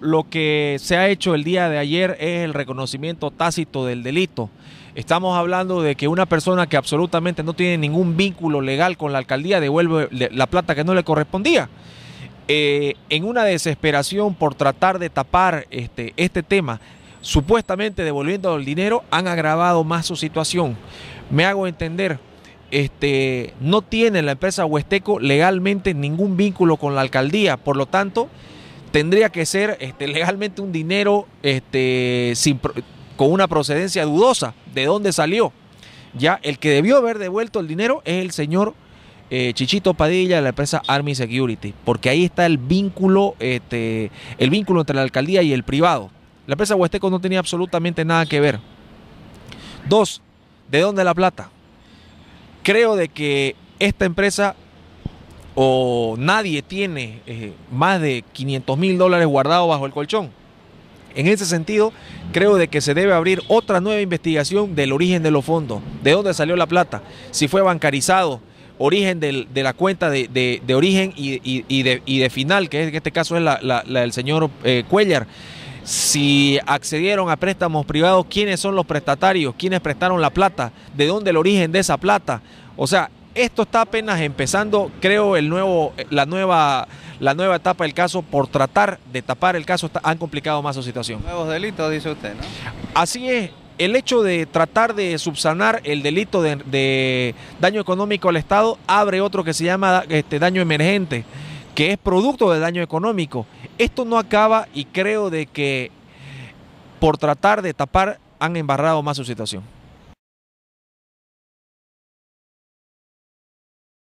Lo que se ha hecho el día de ayer es el reconocimiento tácito del delito. Estamos hablando de que una persona que absolutamente no tiene ningún vínculo legal con la alcaldía devuelve la plata que no le correspondía. Eh, en una desesperación por tratar de tapar este, este tema, supuestamente devolviendo el dinero, han agravado más su situación. Me hago entender, este, no tiene la empresa Huesteco legalmente ningún vínculo con la alcaldía, por lo tanto tendría que ser este, legalmente un dinero este, con una procedencia dudosa de dónde salió. Ya el que debió haber devuelto el dinero es el señor eh, Chichito Padilla de la empresa Army Security, porque ahí está el vínculo, este, el vínculo entre la alcaldía y el privado. La empresa Huasteco no tenía absolutamente nada que ver. Dos, ¿de dónde la plata? Creo de que esta empresa o nadie tiene eh, más de 500 mil dólares guardados bajo el colchón. En ese sentido, creo de que se debe abrir otra nueva investigación del origen de los fondos, de dónde salió la plata, si fue bancarizado, origen de la cuenta de, origen y, de, final, que en este caso es la, del señor eh, Cuellar. Si accedieron a préstamos privados, quiénes son los prestatarios, quiénes prestaron la plata, de dónde el origen de esa plata. O sea, esto está apenas empezando, creo, el nuevo, la, nueva, la nueva etapa del caso por tratar de tapar el caso han complicado más su situación. Nuevos delitos, dice usted, ¿no? Así es. El hecho de tratar de subsanar el delito de, daño económico al Estado abre otro que se llama este, daño emergente, que es producto de daño económico. Esto no acaba y creo de que por tratar de tapar han embarrado más su situación.